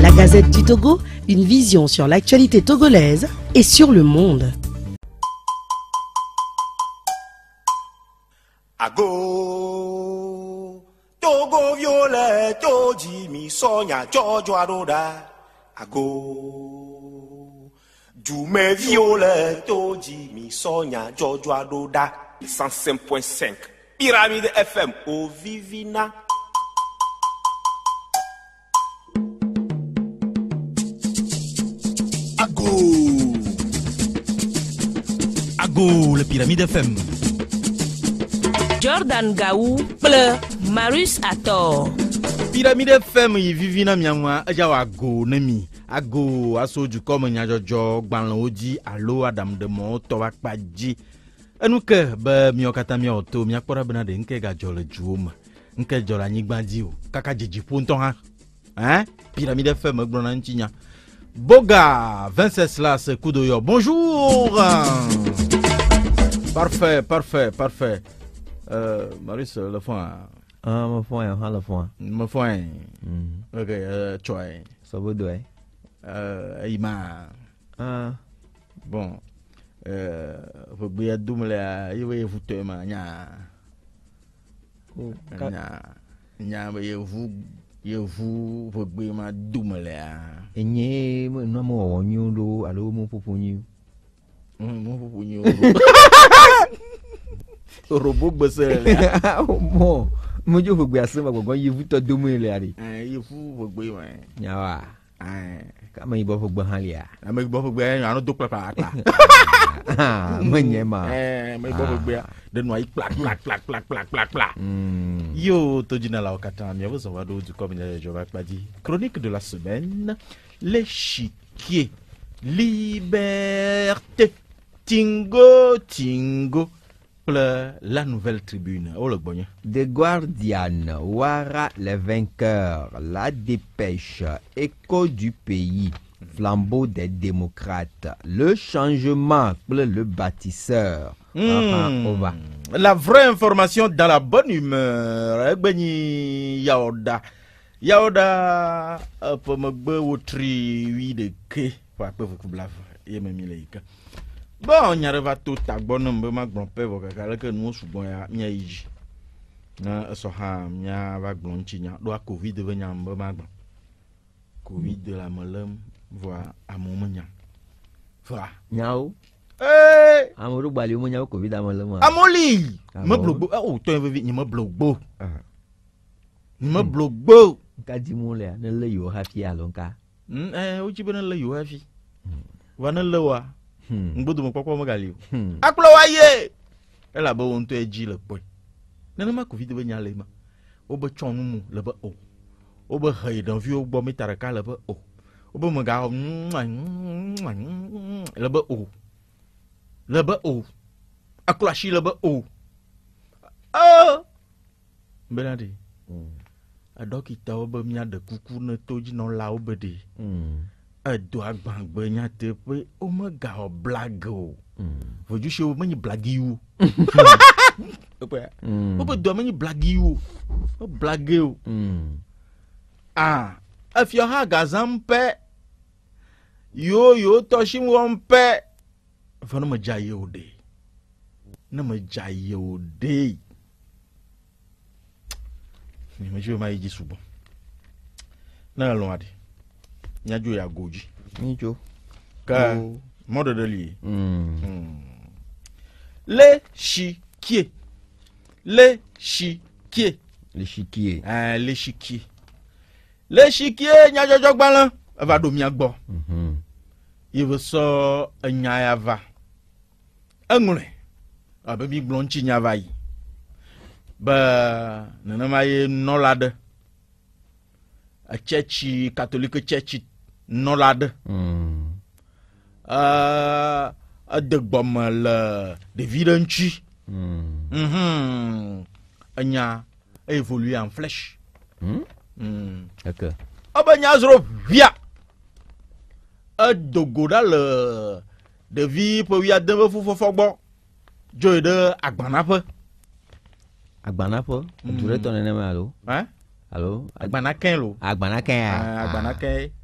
La Gazette du Togo, une vision sur l'actualité togolaise et sur le monde. Ago, Togo violet, Toji mi sonia, Jojo Aroda. Ago, Jume violet, Toji mi sonia, Jojo Aroda. 105.5, Pyramide FM, au Vivina. Togo le Pyramide FM. Jordan Gaou kple Marius Ator. Pyramide FM yi vivi na miamua edza wɔ ago ne mi ago aso dukɔme nyadzɔdzɔ gbalẽwo dzi alo aɖaŋudemɔwo tɔ akpa dzi enuke be miawo katã miawɔ to miakpɔ ɖa bena ɖe nuke gadzɔ le duwo me nuke dzɔ le anyigba dzi o kaka dzidziƒo ŋutɔ ha. hein? Pyramide FM gblɔna ŋutinya. Boga Vincent Las Kudoyo, bonjour. Parfait, parfait, parfait. Euh, le foin. Ah, mon foin, ah, le foin. Mon foin. Mm-hmm. Ok, euh, toi. Ça vous doit. Euh, Ima. Ah. Bon. Euh, vous pouvez dire là, il oh, vous nya. Nya. Nya, voyez, vous. vous, vous, vous, vous, vous, vous, mo fò yin oro orobo gbèsè rẹ. mọ mojú fògbé asema gbọ̀ngàn yevu tọ́ domu yẹn lẹ yàrá. yevu fògbé wọn. yàrá kama yibɔ fɔ gbɛn hali ya. ame yibɔ fɔ gbɛn yanu do kpla kpla kpla. me ɲɛ ma. ɛɛ ame yibɔ fɔ gbɛn denu ayi kpla kpla kpla kpla kpla kpla kpla. yóò tó o ka tán mi do dukɔ mi ɲɛ jɔba kpadì. chronique de la semaine les chiquiers liberté. Tingo, tingo. La nouvelle tribune. De Guardian, Wara les vainqueurs, la dépêche, écho du pays, flambeau des démocrates, le changement, le bâtisseur. La vraie information dans la bonne humeur. Yaoda. Yaoda, de Bon, nya ɖe va to tagbɔ ne be magblɔ pɛ vɔ kaka aleke nuwo sugbɔ ya mia yi dzi. Ne esɔ hã mia va gblɔ ŋuti nya ɖoa covid be nya be magblɔ. Covid le ame lém vɔa amewo menya. Vɔa. Nyawo. Ee. Ame ɖo gbali wo menya be covid ame lém o. Amewo li. Meblo gbo o tɔ ye vevi nye meblo gbo. Nye meblo gbo. Nka di mu le ne lé yiwo hafi alo nka. Ɛ wodzi be ne lé yiwo hafi. Hm. Wa ne lé wa ngbodome hmm. kpɔkpɔ megali o hmm. akplɔ wa ye elabe wo ŋutɔ edzi le gbɔe nenema ko vi de be nya le ma wobe tsɔ nu mu le be o wobe he yi ɖeviwo gbɔ mita ɖeka le be o wobe megawɔ le be o le be o aklɔ asi le be o bena de hmm. edɔkitawo be mia ɖe kuku ne to dzinɔlawo be de edo agbagbe nyateƒe womegawɔ blage o mm. vojushewo menye blagiwo mm. wobe doa menye blagiwo wo blage o a efia hã gazam pɛ yiwo yiwo tɔsim wɔm pɛ vɔ ne me dza ye o ɖe ne me dza ye o ɖe mi me tsi wo ma yi dzi subɔ ne elɔ̃ aɖe nyadzo ya godzi midzo ke mɔɖeɖe li le si kie le si kie le si kie ɛɛ eh, le si kie le si kie nyadzɔdzɔgbalẽ eva ɖo mia gbɔ yive mm-hmm. sɔ enya ya va eŋlɔe abe mi gblɔ ŋtsi nya va yi nenema ye nɔla aɖe etsɛtsi katolike tsɛtsi nɔla aɖe hmm. eh, ede gbɔme le ɖevi ɖe ŋtsi hmm. mhm. enya evolue en flesh hmm? ebe nyazoro ʋia edogo ɖa le ɖevi ƒe wiade ƒe fufɔfɔ gbɔ dzoe ɖe agbanaƒe agbanaƒe du ɖe tɔ nenema alo alo agbanakɛ lo agbanakɛ ya agbanakɛ. Ah.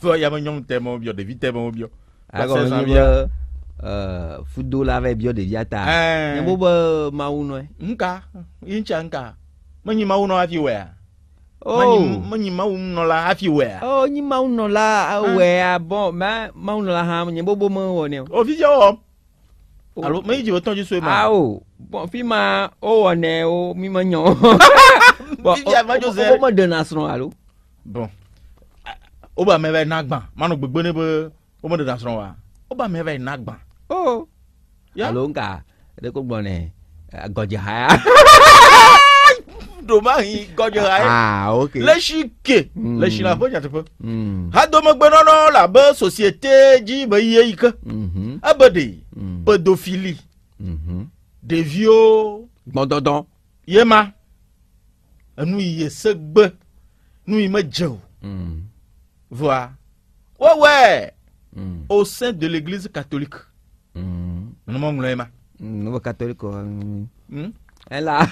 fɔ ya me nyɔnu tɛ mɔ biɔ ɖevi tɛ mɔ biɔ. agɔme nyi be euh, fudo la va biɔ ɖevia ta eh. nyebo be mawu nɔe. nka yintsa nka menyi mawu nɔ hafi wɔa. menyi mawu nɔla hafi wɔa. ɔ nyi mawu nɔla wɔa bɔn mɛ mawu nɔla hã nyebo bo me wɔ ne o. o fi jɛ wɔ alo mɛ yidzi o tɔn dzi so e ma. awo bɔn fi ma o wɔ nɛ o mi ma nyɔ o. bɔn o o o ma dena srɔ̀ alo. bɔn woba mɛ bɛ na gbã manɔ gbegbe ne be wome ɖeɖa srɔ̃ wa woba mɛ bɛ na gbã. o alo nka ɖe ko gbɔnɛ gɔdze haya. domahi gɔdze haya. lesi ke lesi la ƒe nyateƒe. hadomegbenɔnɔ la be société dzi be yie yi ke. ebe de pedofili ɖeviwo. gbɔdɔdɔ. ye enu yi ye segbe nu yi me dze o. voir. Oh, ouais, ouais. Hmm. Au sein de l'église catholique. Mm. Nouveau catholique. Mm. Elle a.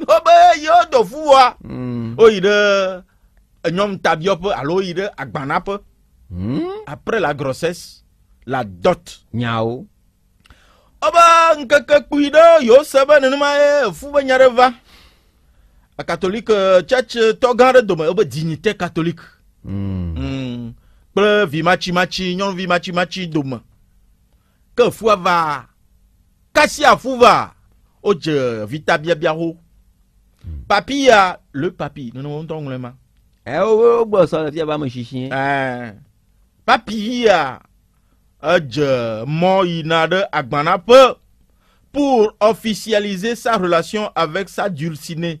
No be yo do fu wa. O yi de hein. hmm. oh, euh, nyom tabiop pe alo yi agbanap hmm. Après la grossesse, la dot. Nyao. Oba oh, ben kaka de yo sebe nenema fuba fu a catholique, euh, church euh, to dignité catholique kple hmm. hmm. vi machi Machi machi dome ke fua va kasi va je vita biaro. Hmm. le papi Non oh ŋlɔe ma. ɛ wo gbɔ le c'est papi ya pour officialiser sa relation avec sa dulcinée.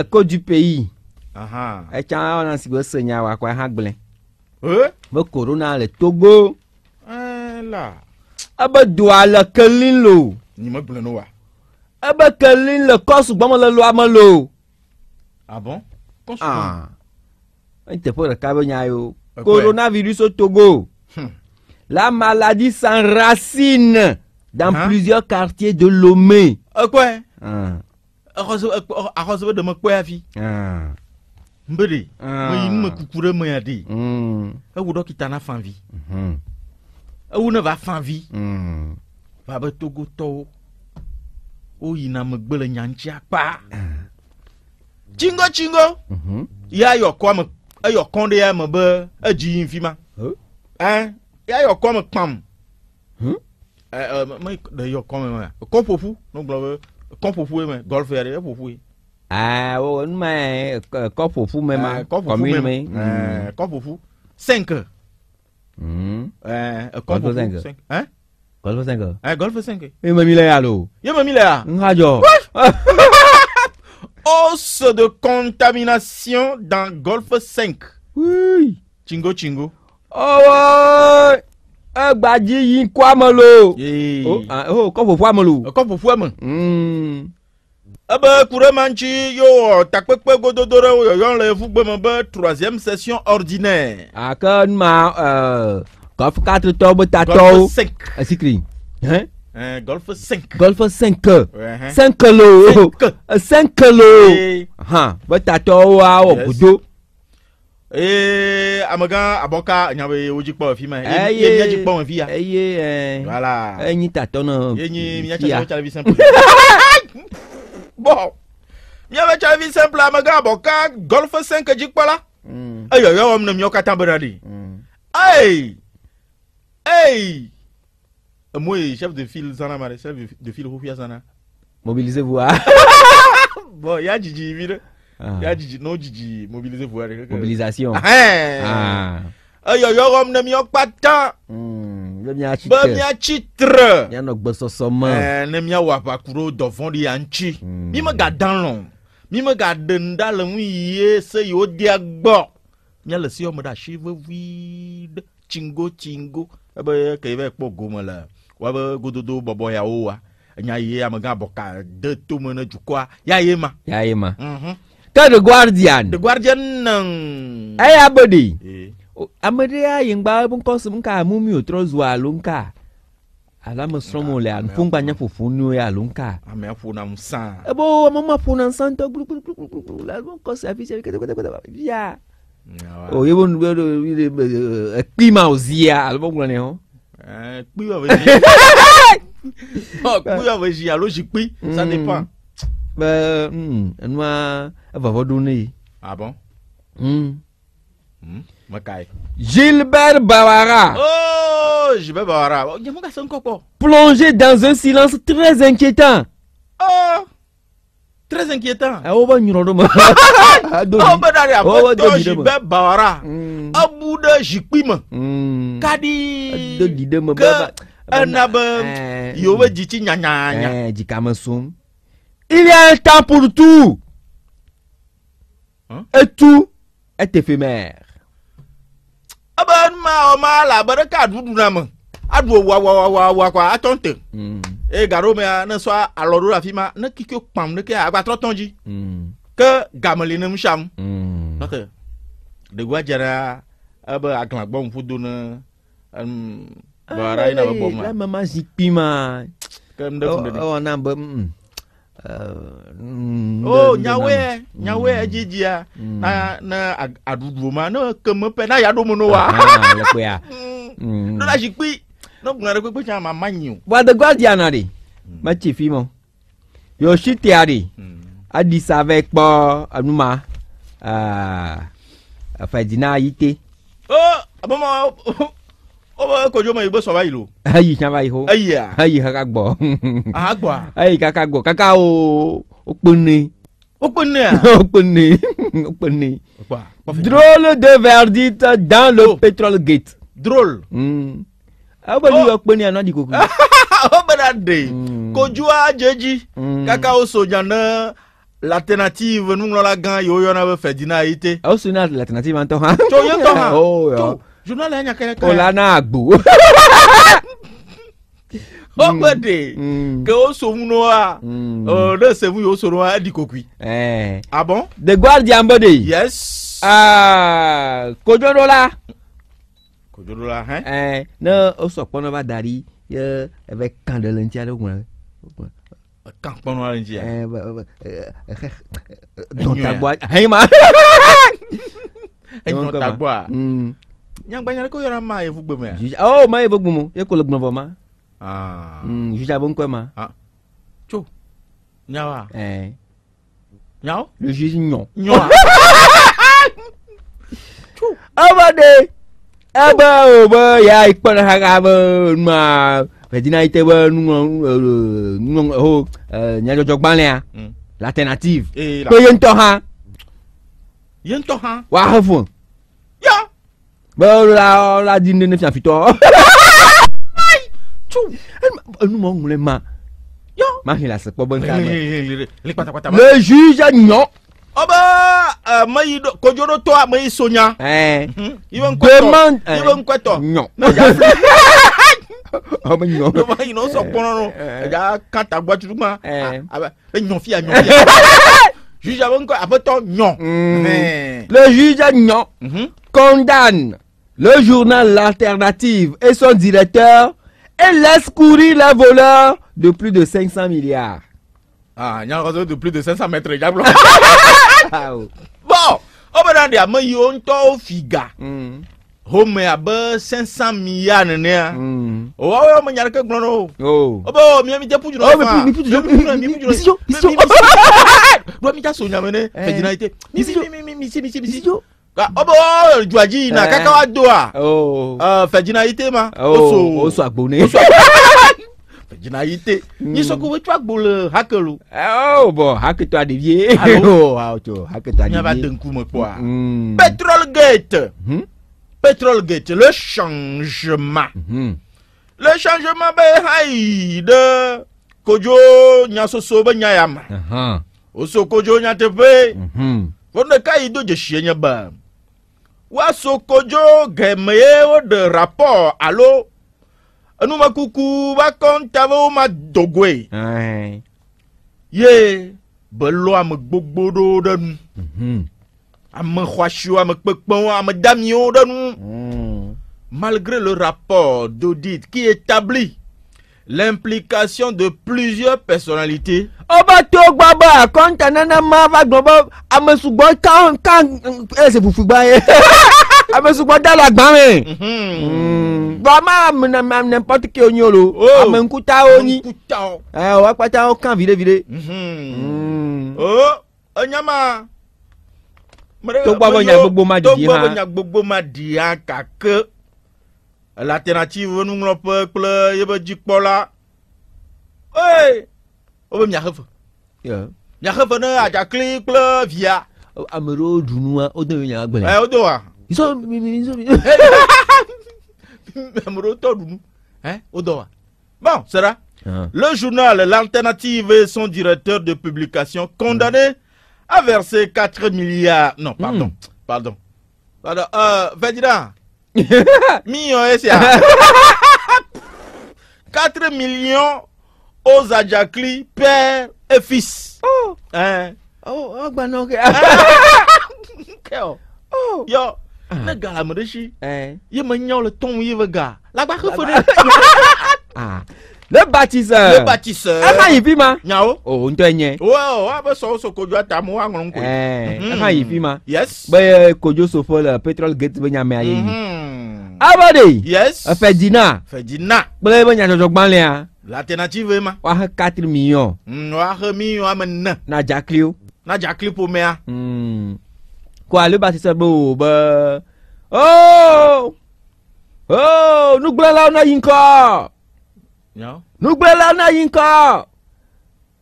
ekodu peyi etsã wɔna si be se nya wakɔ hã gblẽ be korona le togo ebe hein, eh doa le kelin lo ebe kelin le kɔsu gbɔme le loa me lo teƒe ɖeka be nya yo euh, coronavirus au togo hum. la maladie s'enracine dans hein? plusieurs quartiers de Lomé. Euh, quoi. Ah. axɔsɔ be ɖe me kpɔ ya fi mbe ɖe meyi mm. nu me kuku ɖe mea ɖe ewu dɔkita na favi mhm. ewu ne va favi mm. va be togotɔwo woyina megbe le nyantsi akpa ah. tsingotingo mhm. ya yɔ kɔ me eyɔ kɔ ɖe ya me be edzi yim fi ma ya yɔ kɔ me kpam ɛ ɛ me ɖe yɔ kɔ me ma kɔ ƒoƒu ne gblɔ be. kɔƒoƒoe me gɔlfɛ golf Ah, awo numa ye ma kɔmini fou. cinq. cinq. 5 cinq. golf cinq. e ma mi lo. ma mi hausse de contamination dans Golf 5. Chingo gbaji yi kó amọ lo o kọ fòfó amọ lo. kọ fòfó amọ. Hmm. ebe kure mantsi yóò takpekpe gododo ɖe yɔyɔ le fugbeme be troisième session ordinaire. ake numa kɔfikatotɔ e, be tatɔwo esikiri. Eh, golf cinq. golf cinq. Eh, cinq lo cinq e, lo. be tatɔwo awɔ gudo ee eh, amegan abɔka nyabe wo dzi kpɔ efi ma eye ye mía dzi kpɔ efi ya eye ɛ wala enyi tatɔ nɔ fi ya enyi mía tsatɔ tsalvi simple bɔn mía bɛ tsalvi simple amegan abɔka gɔlfɛ sɛnke dzi kpɔ la eyɔyɔ wɔm ne míawo katã bena de ee ee emo ye chef de file zana ma de chef de file xoxoa zana. mobilisez vous ah. bɔn y'a jijiji mi dɛ. Ah. yajiji n'o jiji mobiliser buhari. mobilisation. ayọyọ rọm na mi ọkpa tán. bẹẹmi a ti tẹ bẹẹmi a ti tẹrẹ. yanni gbẹsọsọ mọ. ẹẹ ne mi awọ apakuro dọfọn de yan ci. mi ma eh, hmm. ga dan lọ mi ma ga den da le ŋu yie se yi o dia gbọ. mi le si ọmọ de e asi vevi e de tsingo tsingo ebe ke ebe kpɔ gome le woabe gododo bɔbɔ yawo wa enya ye amegã bɔka de tome ne dukɔa ya ye ma. ya ye ma. Mm -hmm ke the guardian the guardian nan eya abodi eh. amede ya yengba nkɔsi nka mumi otrɔ zu alo nka alamusrɔmu le anufungba nye fufu nu ye alo nka. ame aƒona nsan. ebo ame ma ƒona nsan tɔ gbulugbulugbulu la ló ń kɔsi afi sɛbi kɛtɛkɛtɛ fia. o yebo nu bɛ ekpi ma o zia alo bɛ ŋlɔ ne hɔ. ekpi wa bɛ zi. ekpi wa bɛ zi alo zi kpi ça dépend. va va vous bon? ne Hmm. hmm. gilbert bawara. oh gilbert bawara jamu oh, ka plongé dans un silence très inquiétant. oh très inquiétant. Eh, ah ah ah... ah ma. ah bɛ ah de ah fɔ ah gilbert bawara. Hmm. Hmm. ah Il y a un temps pour tout. Hein? Et tout est éphémère. Ah e hmm. eh, gaɖo mea ne sɔ alɔ ɖo ɖe afi ma ne kike kpam ne ke agbatrɔ tɔn dzi ke game li ne nu siam oh, oh, nɔke ɖegoa dze ɖa ebe aglãgbɔ hmm. nuƒodo ne enu bɔra yina be bɔ ma. lamema zikpui ma ewɔna be o oh, nyawoe nyawoe ya. na na aɖuɖu ma ne keme pɛ na ya ɖo mo no wa ɖo la zikpui ne gblɔ ɖe kpekpe tsã ma ma nyi o. bua the guardian ɖe mm. metsi fi mɔ yositia ɖe mm. adisa vɛ kpɔ enuma eh, fɛdina yite. o oh, abama. kojú ọmọ ìgbésọ̀ báyìí lò. ayi tiɲɛ báyìí o. ayi ya. ayi kaka gbɔ. aha gbɔ a. ayi kaka gbɔ kaka o o kpone. o kpone a. o kpone o kpone. drôle de verdite dans le oh. pétrole gate. drôle. aw bɛ n'u yɛ kpone yan n'a di koko. o bɛna de. kojú hmm. a jeji. kaka o soja náà l'alternative nuŋlɔla gan yi o yɔna bɛ fɛ di n'a ye te. aw sɔnna l'alternative an tɔ hã. tso yen tɔ hã journal yẹn yẹn kẹrẹkẹrẹ. Olana Agbo. ọgbẹ de ke o somu no wa ọ ne semu yi o wa edi kokui. a bɔn. The Guardian bɛ de. yes. aa ah, kojodola. kojodola hɛn. ɛɛ eh, ne o sɔ kpɔnɔ ba dari ye ɛfɛ kan de le ŋuti ale kun kan kpɔnɔ ale eh, ŋuti eh, ya. ɛɛ dɔntagbɔ hɛn ma. ɛɛ dɔntagbɔ a nyagbanyare ko yɔrɔ maa yevu gbemu ya. juja ɔ maa yevu gbemu ye kolo gbɔnbɔ ma. Ah. Hmm, juja bo nkɔɛ ma. Ah. tso nyawa. ɛɛ nyawo. le juge nyɔ. nyɔ a. amade ebe o be ya ikpɔna ha ka be nua fɛdina yi te be nuŋlɔ nuŋlɔ ho nyadzɔdzɔgbalẽa hmm. l'alternative. ee eh, la ko ye ŋutɔ hã. ye ŋutɔ hã. wa he fo bọ́ọ̀rọ̀ ọ̀làjì ní ní fìyàfìtọ́ ẹnu mọ̀ ńlẹ̀ ma má hin làsì pọ̀ bọ́ nǹkan mẹ́ lè ju iṣẹ́ yàn. ọba mayi kojoro tó a mayi sonya. iwe nkwẹtọ iwe nkwẹtọ. ọmọ yìnyín ọmọ ọmọ yìnyín ọsọ kpọnrọ ẹja kàtà gbàtúrúmà ẹ yàn fìyà yàn fìyà juge àwọn nǹkan àbẹ̀tọ̀ yàn. Mm. lè ju iṣẹ́ yàn mhm. kọ́ńdàn. le journal L'Alternative et son directeur elle laisse courir la voleur de plus de 500 milliards. Ah, il y a un de plus de 500 mètres, bon, on va dire, figa. 500 milliards Oh oh Oh. Oh ọbọ jwaji na kaka wa eh. oh. eh, oh, hmm. eh, oh, do a fẹjina ite ma oso oso agbone fẹjina ite nisoko wetu agbole hakelo. ọ bọ haketo adivie ọ haketo adivie. ní a bá tẹ nkú mi pọ a. petrol gate hmm? petrol gate le changement hmm. le changement bẹ hayi de kojo nyasoso bẹ nyaya ma uh-huh. oso kojo nyateƒe. ko ne ka yi do dzesi enye be. wasokodzo gɛmeyewo de rapport. alo Anumakuku ba kontavo ma dogwe ye belo ame gbogbo ɖewo ɖe nu mhm. ame mhm. malgré le rapport d'audit qui établit l'implication de plusieurs personnalités ọba tó gba bọ àkọ́ńtà nana máa bá gbọ́n bọ́ àmọ̀sùgbọ́n káwọn káwọn ẹ̀sẹ̀ fùfú gbá yẹn àmọ̀sùgbọ́n dàlà gbá mi. Mm-hmm. bọ́ a máa mìnà mìnà pọ́tùkì oyin o lo oh. àmọ̀nkúta oyin ẹ wá pátá ó kàn videvide. ó ọ̀nyàmá tó gbàgbọ́ nya gbogbo ma di ha tó gbàgbọ́ nya gbogbo ma di ha kàkè alternative nuŋlɔƒe kple yebe dzikpɔla. Hey! On miaxe fe miaxe fe ne adzakli kple via. ame ɖewo ya nua wodo mi nya Eh ɛ wa. isɔ mi mi isɔ mi. ame eh, bon c'est ça. Ah. Le journal L'Alternative et son directeur de publication condamné à verser 4 milliards. Non, pardon. Hmm. Pardon. Pardon. Euh, Fedira. Million 4 millions Ozajakli, père et fils. Oh. Eh. Oh, oh, bah non. Oh. Yo. Ne gars la Eh. Ye me nyaw le ton ye ve gars. La ba khofo ne. Ah. Le bâtisseur. Le bâtisseur. Ẹ máa fi ma. Nyàwó. O oh, n tẹ́ yẹn. Wọ́ọ̀ wá bẹ sọ so kojú àtàmú àrùn kò. Ẹ máa yìí fi ma. Yes. Bẹ́ẹ̀ eh, kojú sòfò lẹ̀ petrol gate bẹ́ẹ̀ nyàmẹ́ ayé yìí. Mhm. Abode. Yes. Fẹ̀jìnà. Fẹ̀jìnà. Kpẹ́lẹ́ bẹ́ẹ̀ nyàjọ̀jọ̀ gbalẹ̀ ya l'alternative ma. woaxe 4 million. Mm, woaxe million ame ene. na dzakli wo. na dzakli ƒomea. Mm. ko alo ba sise be o be ooo oh! ooo oh! nugblẽlawo na yi ŋkɔ. Yeah. na yi ŋkɔ.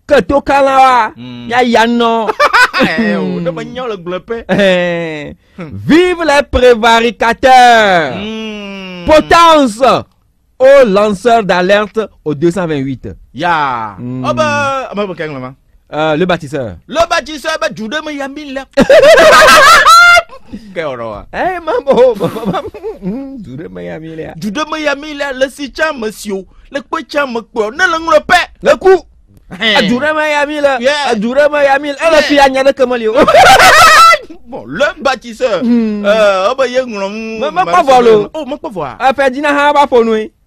keto kalã wa hmm. ya ya nɔ. o ne me nyɔ le gblẽ pe. Eh, eh. vive les prévaricateurs. Hmm. potence. au lanceur d'alerte au 228. Ya. Oh bah, bah, bah, bah euh, le bâtisseur. Le bâtisseur, bah, Jude me yamil là. Quel horreur. Eh, maman, maman, mm, Jude m'a yamil là. Jude m'a yamil là, le sitcha monsieur, le kwacha me kwa, ne l'ang le paix. Le coup. Hein. Ah, Jude me yamil là. Jude me yamil, elle eh, a fi anyana kamalio. Bon, le bâtisseur. Mm. Euh, oh bah, y'a un nom. Mais pas voir le. Oh, mais pas voir. Ah, Ferdinand, ha, bah, pour nous. Eh.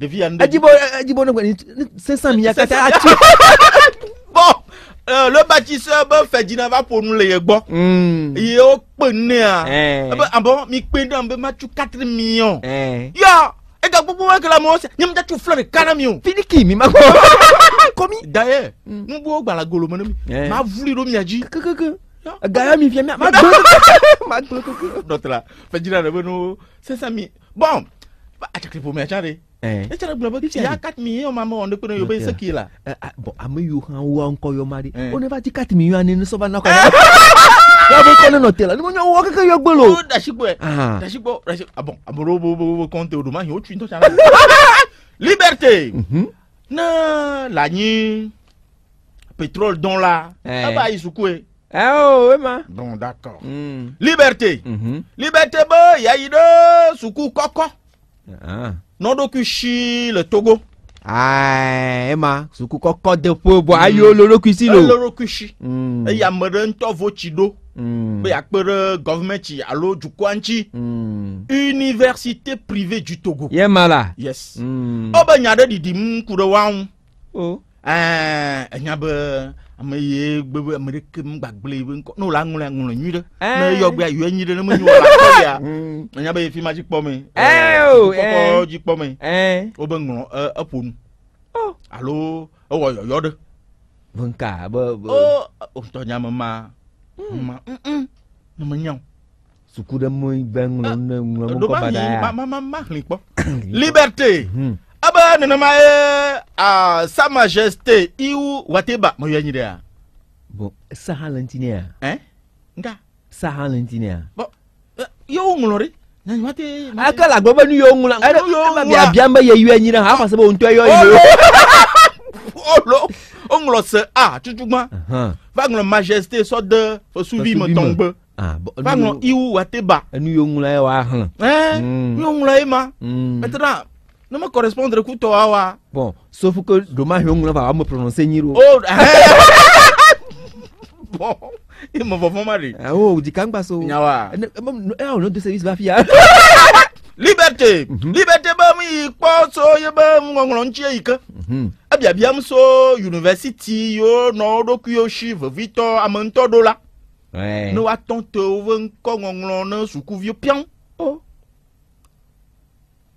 ɖevi ya ŋdɛ. edzibo edzibo ne kɔni sisan mi ya Bon, taa ti. bɔn lóbájísẹ́ bẹ́ fẹ̀jìnà bá ponú lè yẹ gbọ́. Mm. iye ó pè ní à. ebe àbọ̀ mi pé náà bẹ́ẹ̀ má tu kátìrì mílíọ̀n. yọ ẹja gbogbo wọn kẹlẹ mọ ọsẹ ɲẹmu jẹ tu fúlọ̀rì kánà mi o. finiki mi ma kọ́ kọ́mi. dayẹ n b'o gbala golo mọ ne mi ma fúli ló mi yà gaya mi fiẹ mi ma gbọ́. ma gbọ́. dọ̀tí la fẹ̀jìnà rẹ bẹ n'o sẹ́sẹ́ mi bọ́n atsaklɛ ƒomea tsa de etsa ɖe gblɔ be ya kati mi yɔ ma mɔ ne kpɛnɛ yɔ be seki la. bɔn ame yiwo hã wa ŋkɔ yɔ ma de o ne va ti kati mi yɔ ani ne sɔba nakɔ ya yabe kɔ ne nɔ te la ne mo nyɔ wɔ keke yɔ gbe lo. o dasi gbɔ dasi gbɔ dasi bɔn ame ɖewo bo bo bo kɔnte o do ma hin o tsu ŋutɔ tsa la. liberté ne la nyi pétrole dɔn la e b'a yi suku ye. ẹ o e ma. bon d'accord. liberté liberté bɛ yayi ɖe suku kɔkɔ. Ah. nɔɖokui si le togo. ayi ema suku kɔkɔ deƒo bɔ hmm. ayi wo lorokui si lo. lorokui si hmm. eye ame ɖe ŋutɔ vo tsi ɖo. Hmm. be yakpe ɖe gɔvimɛnti alo dukɔa ŋtsi. université privée du togo. yɛ ma la. yes. ɔ be nya ɖe ɖiɖim ku ɖe wa ŋu. Oh. ɛɛ enya be ame ye gbe be ame ɖeke ŋgbagblẽ yi be ŋkɔ ne wòle aŋlɔ aŋlɔ nyui ɖe ne eyɔgbea yɔ enyi ɖe ne me nyi wòle akɔ ya mm. enya be fi ma dzi kpɔmɛ kɔkɔ dzi kpɔmɛ wobe ŋlɔ e, eƒonu alo ewɔ yɔyɔ ɖe. nka be be. o ŋutɔ nya me ma mm. ma ne me nya o. suku ɖe me gbe ŋlɔ ne ŋlɔ me kɔ ba da ya. ma ma ma ma hli kpɔ liberté hmm. ebe nenema ye uh, sa majesté iwu wateba mo yɛ nyi dɛ a. bɔn sa hã lɛ ntini ya. ɛ nka. sa hã lɛ ntini ya. bɔn y'o ŋlɔri. akala gbɔ bɛ n'u y'o ŋlɔ ɛ n'u ma bi mm. a bian bɛ yɛ yɔ ɲin na hafa sɛbɛn o ntɔ yɔ yin o. o lo o ŋlɔ sɛ a tutugba. va ŋlɔ majesté sɔde fosubi me tɔngbe. ŋlɔ iwu wateba. n'u y'o ŋlɔ yɛ wa hã. ɛ n'u y'o ŋlɔ yɛ ma. maintenant ne me correspondre ku tɔwa ah, wa. Ah. bon sauf que dommage o ŋuna fa a me prononcer nyiri o. o bon i mɔ fɔ fɔ ma de. awɔ di kan gba so. nyawa. ɛ ɛ n'o tɛ service b'a f'i ya. liberté liberté bɛ mu yi kpɔ so ye bɛ ŋɔŋlɔ ŋtsi yi ke ebiabiam so yunivɛsiti yiwo nɔ ɖokui yiwo si vevitɔ ameŋutɔ ɖo la ne woatɔ te woƒe ŋkɔ ŋɔŋlɔ ne sukuviwo piam.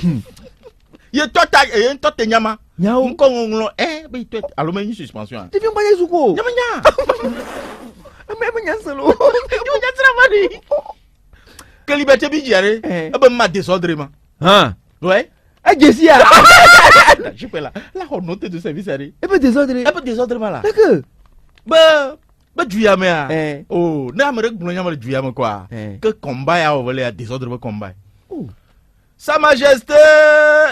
Hmm. ye tɔ ta eh, ye tɔ tɛ ɲama ɲawo nkɔ ŋɔŋlɔ ɛ bɛ tɔ alo mɛ n ye suspension yan. depuis n bɔra yezuko. ɲama ɲa. an bɛ bɛ ɲa salo. ɲama ɲa sira ma de. keli bɛ tɛ bi jɛre. ɛ eh. bɛ n ma désordre ma. hàn. wɛ. ɛ jesi ya. je peux la la ko note de service yɛrɛ. e bɛ désordre. Eh, e bɛ désordre ma la. d'accord. bɛɛ bɛ juya mɛ yan. ɛ o oh, ne y'a mɛrɛ gulɔ ɲama de juya mɛ kuwa. ɛ que combat y'a wele ya désordre bɛ combat. Oh. Sa Majesté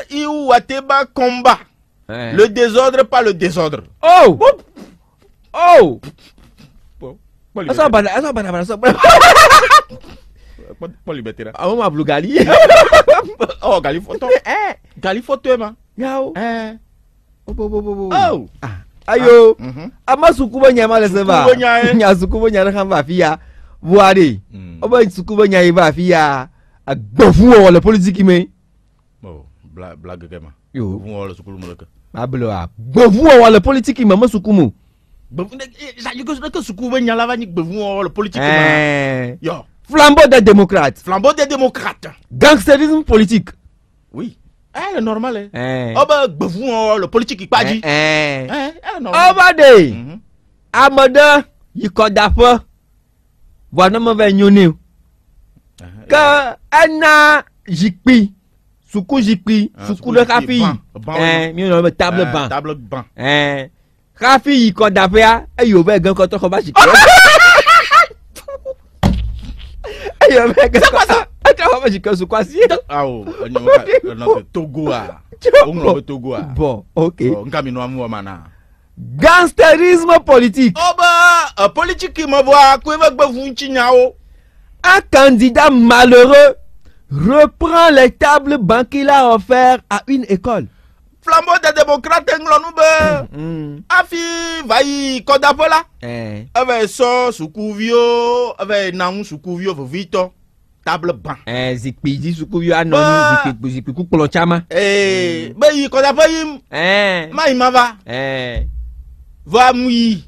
Iouateba combat le désordre par le désordre. Oh Oh Bon, bon. Ça bon, là. Ah, on m'a Gali. oh, Gali eh, eh. Gali hein, ma. Yao. Eh. Oh, oh, oh. oh, oh. oh. Ah. Ayo. Ah. Mm-hmm. Mm-hmm. Ama sukuba nyama le agbavuwo wɔ le politiki me. ɔ bla bla gɛgɛ ma. yo agbavuwo wɔ le sukulu me leke. ablo agbavuwo wɔ le politiki me me suku mo. gbevu ne e, e, ke suku be nyala va nyi gbevuwo wɔ le politiki me. Eh. yɔ. flambeau des démocrates. flambeau des démocrates. gangsterisme politique. oui. ɛɛ eh, normal ɛ. ɔ bɛ gbevuwo wɔ le politiki kpa dzi. ɛɛ ɛɛ normal. ɔba oh, mhm. de ame ɖe yikɔdaƒe vɔ ne me ka ena zikpui suku zikpui ah, suku ɖe hafi yi ɛn mi nɔ bɛ eh, table ban ɛn eh, hafi yi kɔdaƒea eyi wo bɛ gɛn kɔtɔ xɔ ba zikpui eyi wo bɛ gɛn kɔtɔ ɛtɛ xɔ ba zikpui suku asi. awo ah, oh, ɔnɔ togo a o ŋlɔ bɛ togo a ah. bɔn ok oh, nka mi nɔ amu wɔ ma na gangsterisme politique. ọba oh, euh, politiki ma bọ akó eƒe gbẹfu ŋutsinyawo. Un candidat malheureux reprend les tables banques qu'il a offert à une école. Flambeau des démocrates, Nglonoube, mm-hmm. Afi, Vaï, Kodapola, avec eh. Eh ben, son Soukouvio, avec eh ben, Naou Soukouvio, Vito, table banque. Eh, Zikpidi Soukouvio, Anon, ah bah. Zikpikou, Kolochama. Eh, mm. Bayi, ben, y. Eh, mava. Eh, Vamouyi.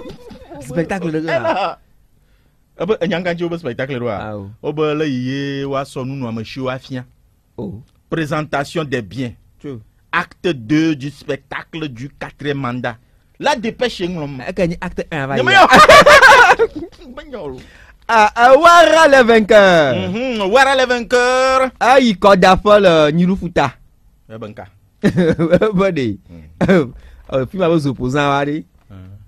spectacle de ah. eh, gars spectacle oh, présentation des biens acte 2 du spectacle du quatrième mandat la dépêche est eke acte 1 va oh. ah, ah, wara le vainqueur. Mhm, vainqueur. Ah, il Puis, euh, eh, ma mm. euh,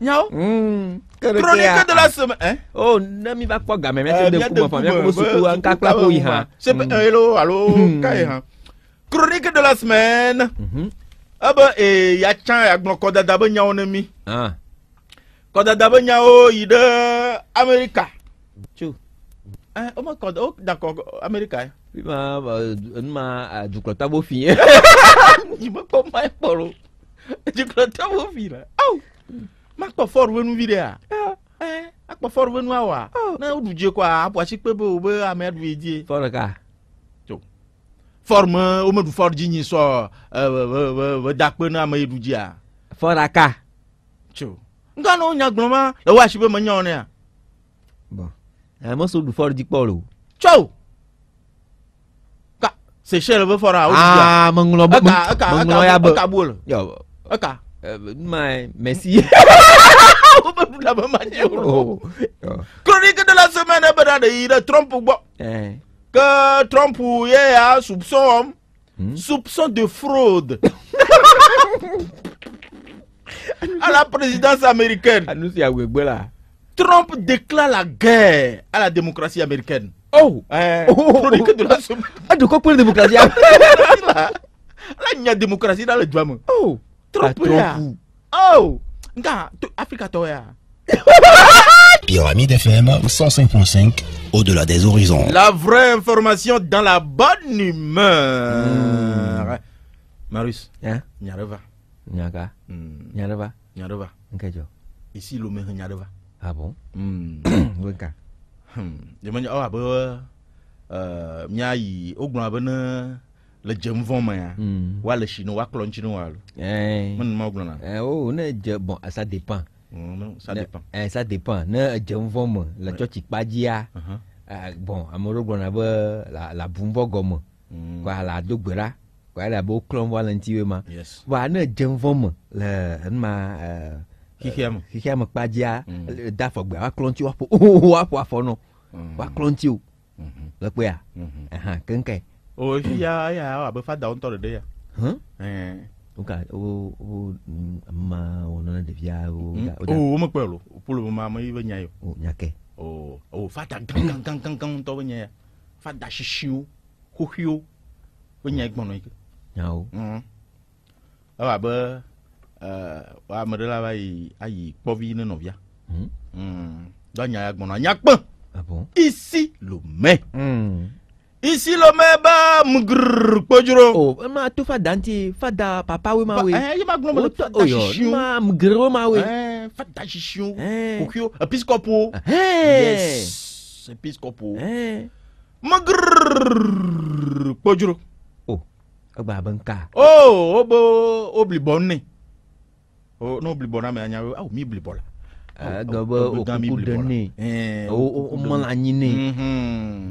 nyawo. Hmm, kronika de la seme. o oh, ne mi va kpɔ game mi ate eh, de kumɔ fa mi ate suku nka kpla ko yi hã. sepe hmm. elo eh, alo hmm. ka yi hã. kronika de la semaine. Mhm. ebe eh, ya tsã agblɔ kɔdada be nyawo ne mi. Ah. kɔdada be nyawo yi ɖe amerika. tso. ɛ o ma kɔda o da kɔ amerika ye. bi ma numa dukɔta bo fi ye. yi ma ah, kpɔ ma ye kpɔ lo dukɔta bo fi la makpɔfɔr wenu vi ɖea akpɔfɔr wenu awa ne woɖu dze kɔa abɔasi kpe be wo be amea ɖu edie. fɔr ka. to fɔr me wo me ɖu fɔr dzi nyi sɔ ɛɛ da kpe ne ame yi ɖu dzia. fɔr aka. tso nga ne wo nya gblɔm ma le wo asi be me nyawo nea. bɔn ɛ mɔsɔ ɖu fɔr dzi kpɔ o. tso ka seychelles be fɔra o ɖu dzia. aa me ŋlɔ be me ŋlɔ ya be. eka eka bo le. eka. Euh, mais, mais si. oh. Oh. Chronique de la semaine, Bernard, Trump ou eh. Que Trump ou a soupçon, hmm? soupçon de fraude. à la présidence américaine. Trump déclare la guerre à la démocratie américaine. Oh, eh. oh. Chronique de la semaine. Ah, de quoi pour la démocratie Là, il y a démocratie dans le drame. Oh. Trop ya. Oh, nga Africa Toya. Pyramide FM 105.5 au-delà des horizons. La vraie information dans la bonne humeur. Mmh. Marius, hein? Nyareva. Nyaga. Mm. Nyareva. Nyareva. Nkejo. Ici Lomé Nyareva. Ah bon? Mm. Weka. Hmm. Jamani awa bo euh myayi ogun bonheur. le dzem vɔ mea mm. wa le si ne wa klɔ ŋtsi ne wa lo eh. mene ma gblɔna eh, o ne dze bon ça dépend hmm, ça dépend eh, ça dépend ne dzem vɔ me le tsɔtsi kpa dzia uh-huh. bon ame ɖewo gblɔna be le abumvɔ gɔme hmm. kɔa le ado gbe ɖa kɔa ele abe woklɔm va le ŋutiwe ma wa ne dzem vɔ me le enuma xixia me xixia me kpa dzia hmm. da afɔgbe wa klɔ ŋuti wa ƒo wa ƒo afɔ nɔ wa klɔ ŋuti o le kpea keŋkae o hiya ya abe fa dawo ŋutɔ ɖeɖe ya. woka o wo ma wɔnɔna ɖeviawo. o wo mekpɔ o hmm? polo ma me yi be nya yi o. o nyakɛ. o o fata gangangangan ŋutɔ be nya ya fata sisiwo xoxiwo be nya yi gbɔnɔ yi ke. nyawo. Hmm. ewɔ abe ame ɖe la va yi ayi kpɔvi ne nɔvia. Hmm? dɔ nya ya gbɔnɔ nya kpɔ. Ah isi lomɛ isi lo mẹ bá mugurr kpojuro. o ẹ e ma to fa dante fa da papa we ma we. ẹ eh, i ma gulọ fa da sisiun. ma mugurr we ma we. ẹ eh, fa da sisiun. kokiyo eh. episkopo. yes episkopo. mugurr kpojuro. o ẹ gba abẹ nka. o o bo o bilibọ nne. o n'o bilibọ n'a mẹ a nya o mi bilibọ la gɔbɛ okuku dene o mɔla anyi ne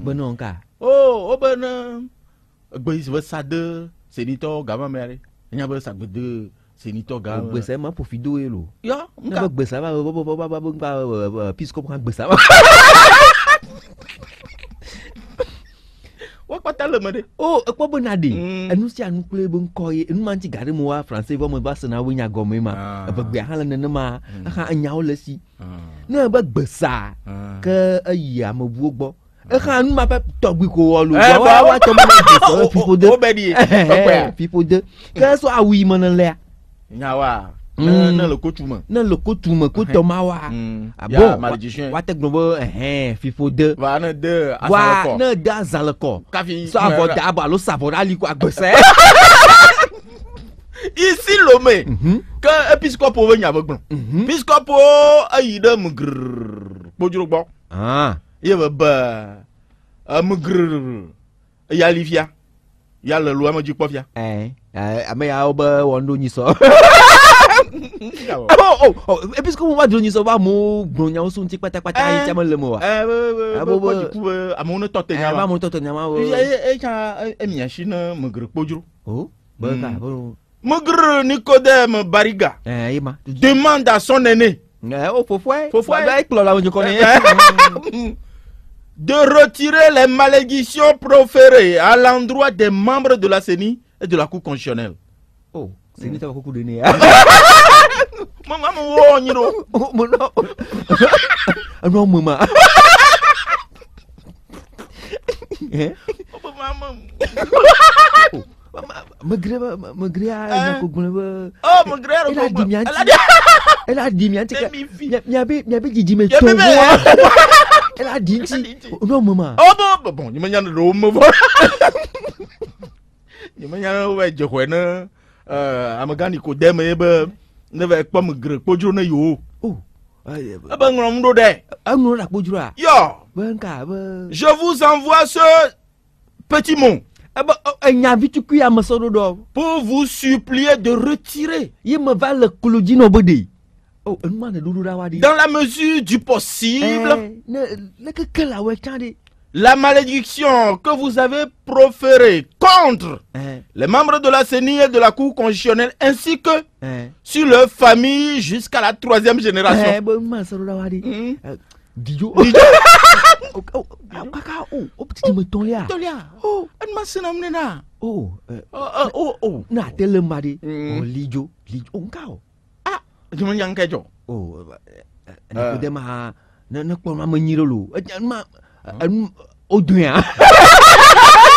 bena o nka. o o bena gbe si be sa de senitɔ gama mɛ re enya be sagbede senitɔ gama. gbèsè ma ƒofi do ye lo. yɔ nka ne be gbèsè ba be be be be be be peace corps kan gbèsè ba ɔta le me de. o ekpɔ be na de. enu sia nu kple ebe ŋkɔ ye enu ma ŋuti gaɖe me wa fransai ƒe me va sena woe nya gɔme ma ebegbea hã le nenema eha enyawo le si ne ebe gbesa ke eyi amebuwo gbɔ exa nu ma ƒe tɔgbi ko wɔ lo wa wa tɔ ma na gbesa fiƒode fiƒode ke esɔ awu yi me ne lea. nyawa. Mm. ne le ko tume. ne le ko tume ko tɔma wa. Hmm. abo ah, wa tɛ gblɔ be ɛhɛn fifo de. wa ne de azan lekɔ. wa ne de azan lekɔ. kafi so avɔ da abo alo savɔ da ali ko agbesɛ. isi lome. Mm-hmm. ke episkopo be nya be gblɔ. Mm-hmm. piskopo eyi ɖe migiriri kpodzro gbɔ. Ah. ye be be e ya le lo eme dzi kpɔ fia. ɛ ame yawo be wɔnɖo nyisɔ. ɔ ɔ oh, oh, oh, episkopo va do nyisɔ be amewo gblɔ nyawo so ŋuti kpatakpata yi tia mele me wa. ɛ abo be kɔdziku be amewo ne tɔte nya ma. amewo tɔte nya ma. e e tsa e, emiasi ne megre kpodzro. o be hmm. ka be. megre nikodem bariga. ɛ ye ma. demande à son o fofo ye. fofo ye. a bɛ ekplɔ la o jokɔ ne ye. de retirer les malédictions proférées à l'endroit des membres de la CENI et de la Cour constitutionnelle. Oh, hmm. CENI, t'as beaucoup donné. Magre magre ya ko gun Ela di. mi anti. Mi mi abi jiji me to. Ela di nti. Ono mama. Oh bo bon, ni manya lo mo bo. Ni manya we je ko na. Eh amagani ko de me be ne va kpɔ megre kpodzro ne oh, yewo. ebe ŋlɔ nu ɖo ɖe. eŋlɔ ɖe akpodzroa. yɔ. be nka je vous envoie ce petit mot. Eh ben, oh, eh, Pour vous supplier de retirer. Oh, Dans la mesure du possible, eh, la malédiction que vous avez proférée contre les membres de la CENI et de la Cour constitutionnelle ainsi que sur leur famille jusqu'à la troisième génération. Dijo. Dijo. Oh, kau, oh, oh, betul betul betul ya. Betul ya. Oh, an masa nama ni na? Oh, uh, oh, oh, oh. Nah, eh, telem mari. Oh, lijo, lijo. Hmm. Oh, oh kau. Ah, cuma yang kejo. Oh, eh, nak kuda mah, nak nak kau mah menyiru lu. Eh, mah, hmm. oh, dunia.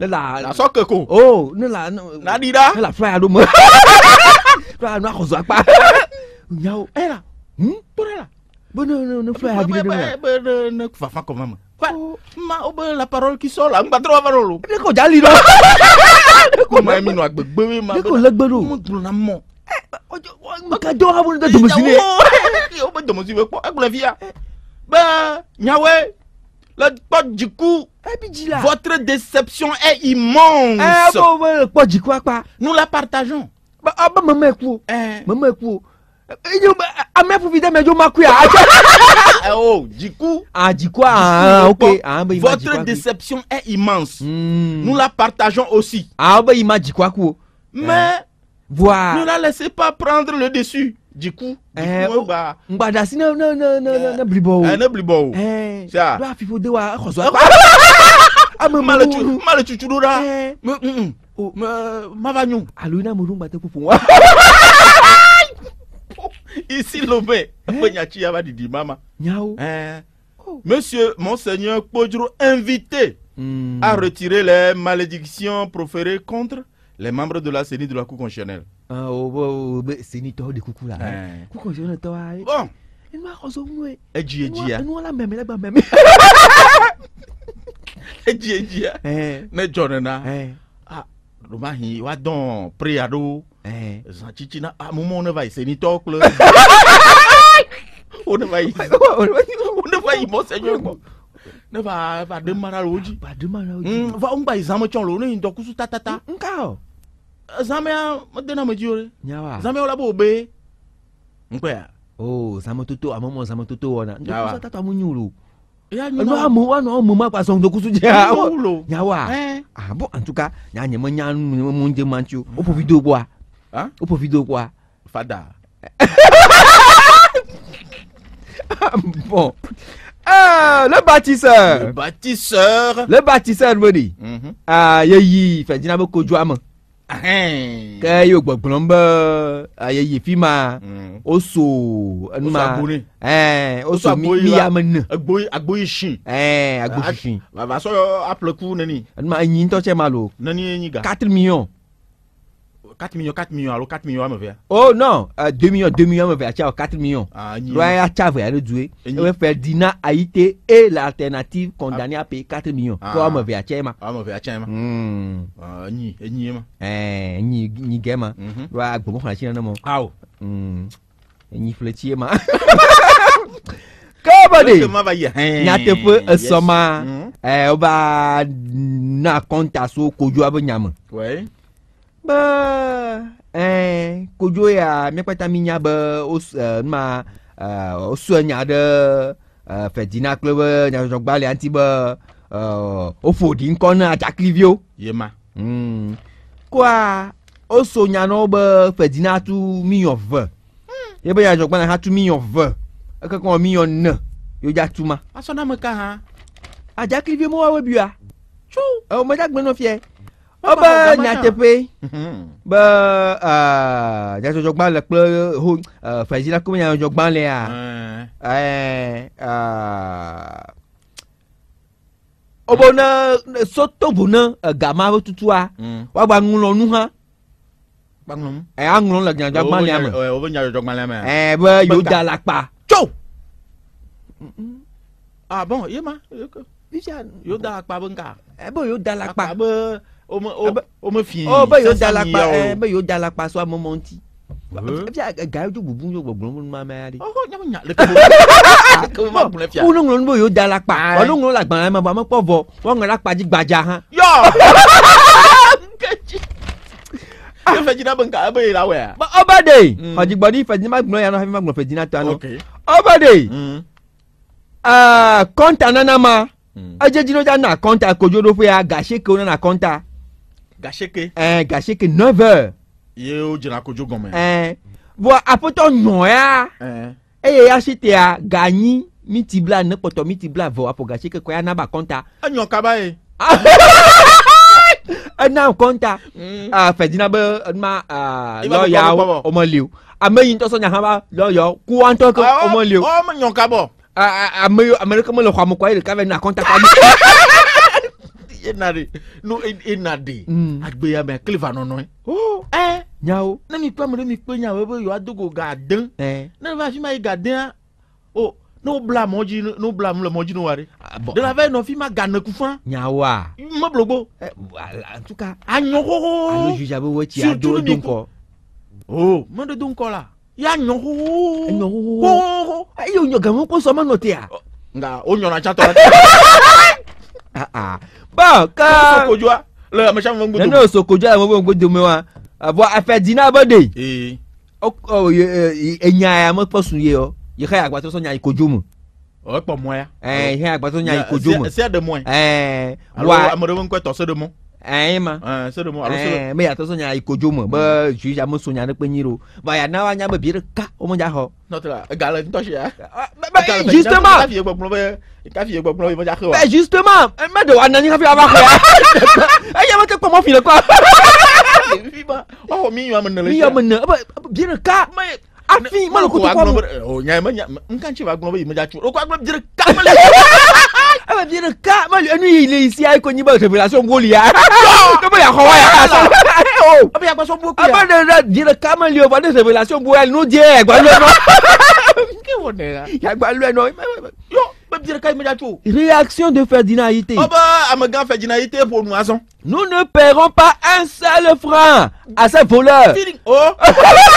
nên là là soccer cùng ồ nên là đã đi đó nên là fly đúng mới fly nó không dọa pa nhau ấy là hmm tôi đây là bơ nó nó nó fly habis dia bơ nó nó va va comme Quoi Ma o be la parole qui sort là, ngba tro va rolo. Ne ko jali do. Ko ma mi no agbegbe mi ma. Ne ko legbe do. Mo gburu na mo. Ojo mo ka do ha bo da domosi ne. Yo be domosi be po. Agbo la fia. Ba nyawe Eh, votre déception est immense. Eh, Nous la partageons. du coup, ah, du coup, ah, Ah, OK. Ah, bah, votre déception est immense. Hmm. Nous la partageons aussi. Ah, bah, il m'a dit quoi, quoi. Mais, eh. voilà. ne la laissez pas prendre le dessus coup eh. oh. monsieur monseigneur kpojuru invité. Hmm. à retirer les malédictions proférées contre. les membres de la CENI de la Cour constitutionnelle. Ah, o oh, bɛ oh, oh, CENI tɔw de kuku la. Eh. Cour constitutionnelle tɔw ayi. Bon. Et wa kɔsɔ mun ye. ẹ jí ye jí ya. inú wa la mɛmɛ lẹgba mɛmɛ. ẹ jí ye jí ya. ne jɔ ne na. ah lomahi wa dɔn prayer do. zan titi na ah mumu ne va yi CENI tɔw kule. o ne va yi o ne va yi mɔ sɛjɔ gbɔ ne va va demara ah. lo dzi. va demara lo hmm, on va ŋgba yi zãmetsɔ lo ne yi dɔkusu tatata. nka o zamea medena me dziwo ɖe zamea wòle abe wò be ŋkpea. o oh, zametoto amemɔ zametoto wɔna ŋdɔkusa tatɔ amu nyi o lo ɛnu amu wa nɔ eh. ɔmu ma kpa sɔn ŋdɔkusu jɛ awɔ nyawa abo en tout nya nye me nya nu nye me mu ŋdze o o video kua o ƒo video kua. fada. bon. Ah, le bâtisseur. le bâtisseur. le bâtisseur me di. Mm-hmm. ah yeyi fɛn jina bɛ kojú ama kẹ́ yóò gbọ̀gbọ̀n bẹ́ ayẹyẹ fi ma o so ẹnu ma o so miyamẹ nẹ. agboyi sin. agboyi sin. baba sọ apilẹku nani. ẹnu ma ẹyin tọ́ sẹ́ ma lo. nani ẹyin ga. quatre millions. Quatre millions quatre millions alors quatre millions me ve oh non deux 2 millions deux millions ame ve atsa o 4 millions lɔya ya tsa ve ale due ewe fɛ dina aite e la alternative condamné payer quatre millions ko ame ve atsa ye ma ah, ame me atsa ye ma enyi ni, ye ma Eh ni, ni gɛ ma lɔya gbɔmɔ fana tsi na ne ma awo enyi filɛ tsi ye ma kabade nyateƒe esɔma ɛ woba na kɔnta so kojú abe nyame be eh kojo ya míakpata mi nya be wosu numa wosu enya ɖe fedina kple be nyadzɔdzɔgbalẽa ŋuti be woƒo ɖi ŋkɔ na atsakliviwo. yema. Hmm. koa woso nya na wo be tu miyɔn ve ye be nyadzɔgbalẽ hã tu miyɔn ve ekeke wɔ miyɔn ne yewo dza tu ma. asɔnameka hã. atsaklivi mɔwo awɔ bia. tso ewɔ mɛ dza gbɛnɔ fia ọba nyateƒe be nyadzɔdzɔgbalẽ kple ho fɛzila kome nyadzɔdzɔgbalẽa wobe ne sotogo ne egama ƒe tutua woagba ŋlɔ nu hã aŋlɔ le nyadzɔdzɔgbalẽa me wobe nyadzɔdzɔgbalẽa me be yewo da le akpa tso ah bon ye ma yewo da akpa be nka ebe yewo da le akpa be o ma fi sasani ya o bẹ́ẹ̀ yóò dalapa so amọ mọ ntí gaa ojú gbogbo yóò gbọgbọn mọ mọ ayáde. ọkọ ɲamu ɲa lẹkẹ wo ma kun lẹ fia. olóńgbò níbo yóò dalapa olóńgbò la gbọ̀n ẹ̀ ma bọ̀ àmọ́ pọ̀ bọ̀ wọ́n ŋana kpadì gbajà hàn. yọ ne fɛ jina bɛ nka a bɛ yira wɛ. ọba de fàjìgbọ́dí mm. fàjìmá gbọ́n yan fàjìmá gbọ́n fàjìmá tó yan. ọba de mm. kọ́ńtà nánà ma mm. ajẹ́jìlójà nà kọ́ńtà kojú ló fẹ́ ya gàṣẹ́ kẹ́wọ́n nà kọ́ńtà gaseke. ɛɛ gaseke neuf heures. i y'o jira kojú gɔmɔ. ɛɛ bɔn apɔtɔ nɔya. ɛɛ eye ya si tɛ a ganyi mi ti bila ne kpɔtɔ mi ti bila vɔ apɔ gaseke kɔ ya n'aba kɔnta. e nyɔ kaba ye. ena kɔnta. fɛdina bɛ ma lɔya ɔmɔ le o ame yi ŋutɔ sɔ nya hã ba lɔya kuwantɔ ke ɔmɔ le o. ɔmɔ nyɔ kabɔ. ame yi ame ɖeke mele xɔme kɔ ye ɖeka bɛ na kɔnta kɔ yenade no enade hmm. agbeya mɛ kilifa nɔnɔ ye oh. eh? ɛ nyawo ne mi kpe ameɖe eh. mi kpe nyawo ebe yewoa dogo ga den ne va afi ma yi ga den o n'o bila mɔ n'o bila mu le mɔ n'o wa ah, de la fɛ nɔ fi ma ganeku fan. nyawoa mɔblogbo. ɛ eh, en tout cas. a ɲɔ xoxo. alo juja bɛ wɔtsi a do do nkɔ. o mɛ de do nkɔ la y'a ɲɔ xoxo. ɲɔ xoxo xoxo ayi o ɲɔ gamu ko sɔn ma nɔ tɛ yan. nka o ɲɔna ca tɔ la bọ́n ká nínú òsòkòjọ́ àwọn ọmọ ògbódò mi wa àbọ̀ àfẹ̀dínà bọ́dẹ̀ eh. ẹ̀yìn àyàmọ́ pọ̀sùn yẹ ọ yìí ká àgbà tó sọ̀nyà ìkojú mu ọ̀pọ̀ mọ́ ya. ẹ̀hìn àgbà tó sọ̀nyà ìkojú mu. ẹ̀sẹ̀ dẹ̀ mọ́ ẹ̀. wà á amọ̀dé wọn kọ́ ẹ̀tọ́ sẹ́dẹ̀ mọ́ ɛn ma ɛn mɛ yàtɔ sɔnyà ikodzo mɔ bɛ zuiza mɛ sɔnyà ne kpe nyi do ba yà n'awo anya bɛ bi ɖe ka o mɛ dza xɔ. nɔtɔla galɛ ntɔsi ya. mɛ justement kafi ye gbɔgblɔ bɛ kafi ye gbɔgblɔ bɛ mɛ dza xɔ wa. mɛ justement mɛ de wa nani kafi wa ba xɔ ya eya mɛ tɛ kpɔmɔ fi le kɔ. fi ma ɔwɔ mi yɔ mɛ nɛlɛ. mi yɔ mɛ nɛ bi ɖe ka afi mɛ lɛ kutu kɔnu. o nya mɛ nya nkanti wa gbɔn bɛ yi mɛ dza o ko agbɛ bi ɖe ka Ah eh bah ben, bien le cas, moi lui il est ici avec une révélation Golia. Non, mais il y a quoi ya ça Oh, mais il y a quoi son beaucoup Ah bah le bien le cas, moi lui on des révélations pour elle nous dire eh, quoi lui non. Que on est là Il y a quoi le non Réaction de Ferdinand Haïté. Oh ah, bah, Amagan ah, Ferdinand Haïté pour nous, raison. Nous ne paierons pas un seul franc à ce voleur. Oh.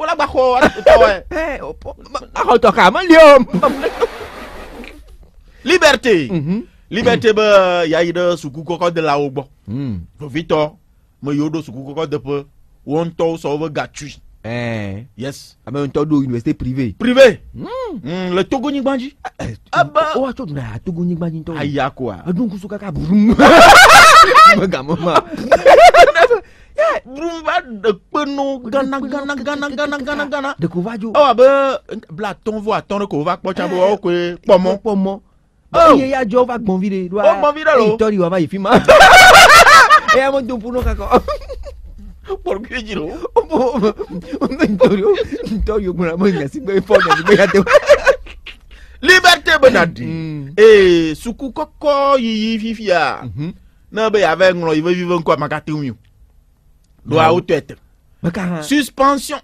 wala ba ko wala tawa eh opo ako to ka man liom liberté mm-hmm. liberté be yayi ɖe suku kɔkɔ de la wo gbɔ vovitɔ mm. me yiwo ɖo suku kɔkɔ de ƒe wo ŋutɔwo eh. yes. ame ŋutɔ ɖo université privé. privé. Mm. Mm, le togonyigba dzi. ebe eh, eh, o wa tsɔ duna ya togonyigba dzi ŋutɔ. aya koa. edunkusu kaka buru. ame gamɔ ma. rumba de kpeno gana gana gana gana gana gana. dekuvadzo. ɔ abe bla tɔn fo atɔn de ko va kpɔ tsa bo awo koe kpɔmɔ. kpɔmɔ iye ya jɔ va gbɔn vi de. o gbɔn vi de lo. eyi tɔ di wa va yi fi ma. eya mo do puno kakɔ. ¿Por qué yo? Ntorio, Ntorio kuna mwenye sigbe ifona sigbe yate. Liberté Bernardi. Eh, suku koko yiyi fifia. Na be ave ngro ive vive nko makate uyu. Bah suspension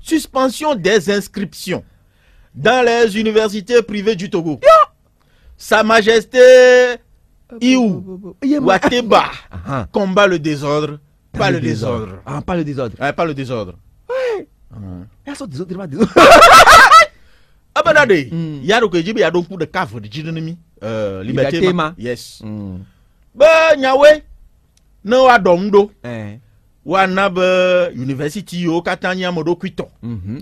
suspension des inscriptions dans les universités privées du Togo Sa Majesté euh, Iou Wateba combat le désordre, pas le désordre. Ah, pas le désordre. pas le désordre. Hein. Ah. Abadade, yaro des de cave de euh, liberté Yes. Mm. nyawe, no woana be yunivɛsiti yiwo katã nye ame ɖokui tɔ mm -hmm.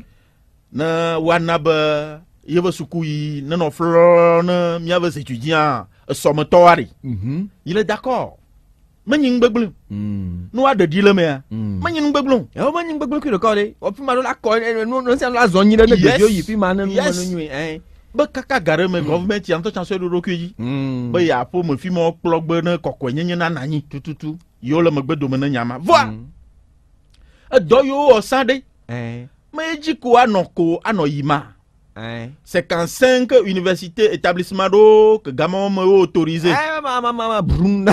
ne woana be yebe sukuyi nenɔ flɔ ne miabe zetsudzi esɔmetɔ wa ɖe mm -hmm. yi le dakɔ menyi nugbegble mm. ne wa ɖeɖi le mea menyi nugbegble o. Oh, ɛwɔ menyi nugbegble kui ɖeka de wɔ fi ɖo la kɔ ɛnu sia la zɔnyi ɖe ne ɖeviwo yi fi ne nu me nu nyuie ɛn. be kaka ga ɖe me mm. gɔvimɛnti mm. ya ŋutɔ tsã sɔ ɖo ɖokui dzi be yeaƒo me fi ma kplɔ ne kɔkɔe nyenye na nanyi tututu. Yo le megbe dome ne nyama voa mm. edɔ you wɔ san ɖe eh. me edzi ko anɔ ko anɔ eh. c'est quand cinq universités établissement établissements autorisé. brum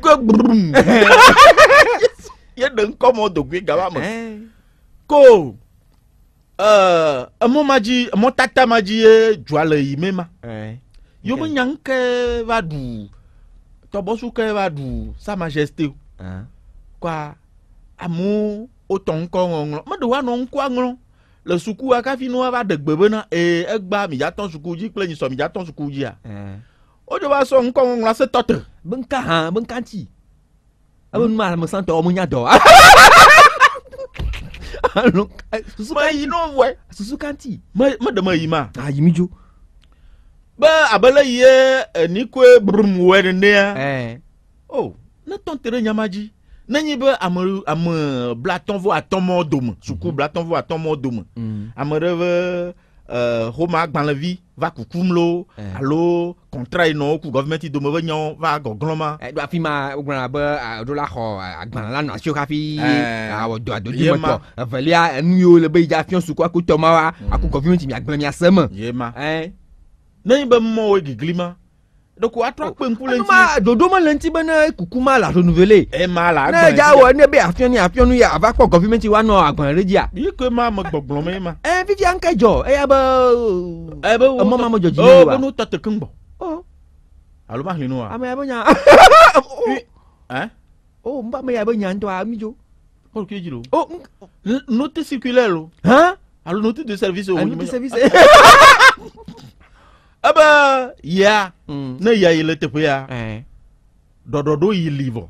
ko brum eh. ye me ko emɔ ma tata ma dzi ye dzua le ma tɔbɔsukɛ du sa majesté ah. kwa amewo wotɔ ŋkɔ ŋɔŋlɔ me ɖe woanɔ ŋkɔa ŋlɔ le sukua kafi ne woava ɖe gbe bena ee egba midzatɔ suku dzi kple nyisɔ midzatɔ suku dzia wodzo va sɔ ŋkɔ ŋɔŋlɔ se tɔte. be nka hã be nka ŋtsi ebe nu ma amesãtɔ wɔm nya dɔ susu kanti me ɖe me yi ma. a ah, yi mi dzo be abe eh, eh. oh, le yie enikoe brum wɔe nenea o ne tɔ te ɖe nyama dzi nenyi be ame ame blatɔn vɔ atɔmɔ dome mhm. suku blatɔn vɔ atɔmɔ dome mhm. ame ɖe be xɔme eh, agbalẽvi va kukum lo alo kɔntra yi nɔ woku gɔvimɛnti dome be nyawo va gɔglɔm ma. afi ma wogblɔna be ɖo la xɔ agbalẽ la nɔ asiwo hafi awɔ do adodi me tɔ evelia enu yiwo le be yidza fiɔ suku akutɔ ma wa aku mm. gɔvimɛnti e mi agblẽ miase me ne be mɔ wo gigli ma doko atɔ oh. akpe ŋku le ŋuti. dodo ma le ŋuti be ne kuku ma la ronuvele. e ma la agbɔn ye. ne dza wɔ ne be afiɔnu afiɔnu ya ava kpɔ gɔvimenti wa nɔ agbɔn yɛrɛ dzia. yi koe ma me gbɔgblɔm ye ma. ɛ fifi an kɛ jɔ eya be. ɛ be wo emɔ ma me jɔ dzi ye wa. o be n'o tɔ te keŋ gbɔ. alo ma hli wa. ame ya be nya. ɛ. o n ba me ya be nya ŋutɔ ami dzo. kɔlu k'e dzi o n. note circulaire lo. hɛn. alo note de service o. a note service. aba ya mm. ne ya yi le ya Do Do Do li vɔ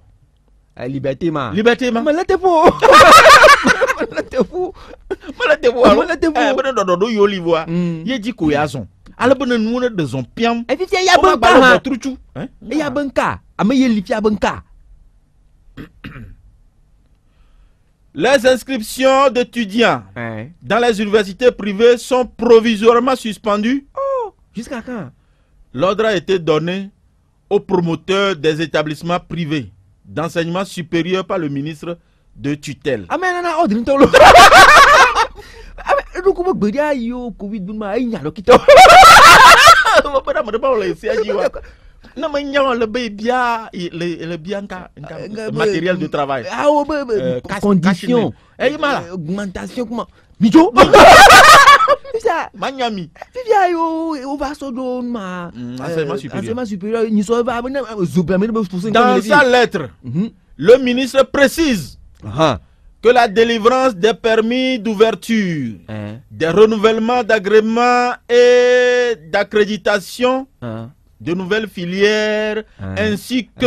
eh, liberté ma liberté ma mele teƒe o mele teƒe o mele teƒe o mele teƒe o eh, bena ɖɔɖɔɖo yi wo li vɔa mm. ye dzi ko ya zɔn alebe ne nuwo ne zompiam. zɔn piam efifia eh, ya be nka hã turutu ya ban ka ame ye li fia be nka. Les inscriptions d'étudiants eh. dans les universités privées sont provisoirement suspendues oh. Jusqu'à quand L'ordre a été donné aux promoteurs des établissements privés d'enseignement supérieur par le ministre de tutelle. Ah, matériel de travail ah, euh, conditions eh, euh, augmentation comment Dans sa lettre, mhm. le ministre précise ah, ah. que la délivrance des permis d'ouverture, eh. des renouvellements d'agrément et d'accréditation ah. de nouvelles filières, ainsi que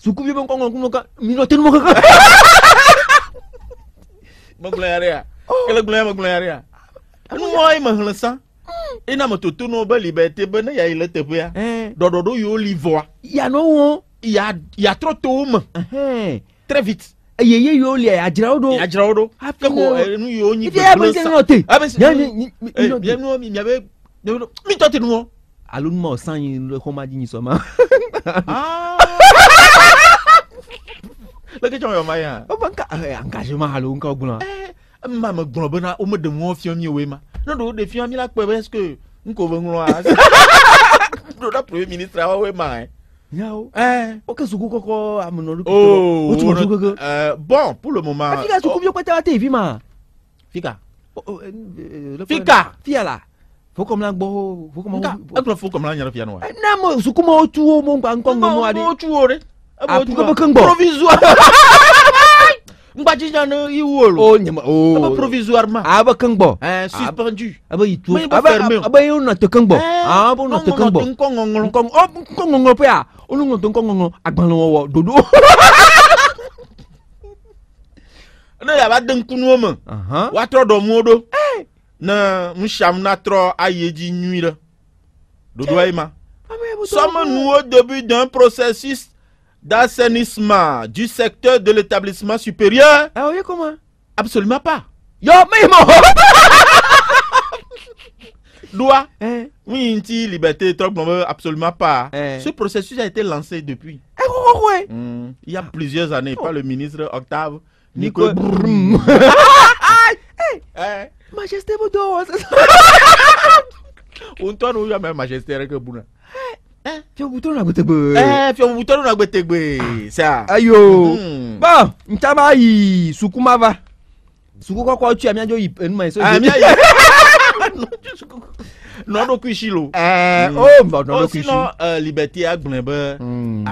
Suku sukubi bang kongong kumoka minutin mo ka maglayarya kala gulaya maglayarya anu wai mahlasa ina eh, matutu no ba liberté ba na ya ile tepe ya eh. dodo do yo livo. ya no wo ya ya trop tôt ma très vite eye eh, ye yoo lia yajira o do. yajira o do. keko nu yo nyi pe kulo san. ibi Ya, se ah, yanni mi nu mi abe mi tɔ ti nu wɔ. alo numu ko ma di yin sɔ ma. Ah. Lokacin yau mai ya. Ban ka eh, an kashi ma halu ka guna. Eh, ma ma guna bana o ma de mo fiyan mi we ma. Na do de fiyan mi la pe parce que n ko ben guna. Do da premier ministre wa we ma. Eh. Yao. Eh, o ka suku koko amuno. Oh, o tu mo suku. Euh, bon, pour le moment. Eh, Fika suku oh. bi ko ta te vi ma. Fika. Fika. Fia la. gbɔ fokomla. Nka e kun fokomla yɛrɛ fiyan wa. N'a ma suku o tu o mo gba nkɔ ŋmɔ de abakan gbɔ provisoire ngbati ɲana i wolo o ɲama o aba provisoirement abakan gbɔ ɛɛ suspendu aba yi to aba aba yi na to kan gbɔ aba na to kan gbɔ nkɔngɔngɔn nkɔngɔngɔn pe a olu ŋun to nkɔngɔngɔn agbalẽwɔwɔ dodo ne yaba de nkunu wo me wa trɔ dɔmuwo ɖo ne nusiam na trɔ ayi dzi nyui ɖe dodo ayi ma sɔmenuwo debi d'un processus d'assainissement du secteur de l'établissement supérieur Ah oui, comment Absolument pas. Yo, mais Doit. Hein? Oui, une liberté, absolument pas. Hein? Ce processus a été lancé depuis. Eh, oh, oh, hmm. Il y a plusieurs années, oh. Par le ministre Octave Nico. Ah, ah, ah, hein? Majesté, vous on où y a même Majesté, que Eh? fiọnbutọ na gbetegbe. Eh, ẹẹ fiọnbutọ na gbetegbe sa. ayo bɔn n caman yi sukuma va suku kɔkɔ tsi ami adzo yi enuma yi so. ami ayi nɔɖokui si lo. ɛɛ o nɔɖokui si. ɔsinɔ liberté agblẽ be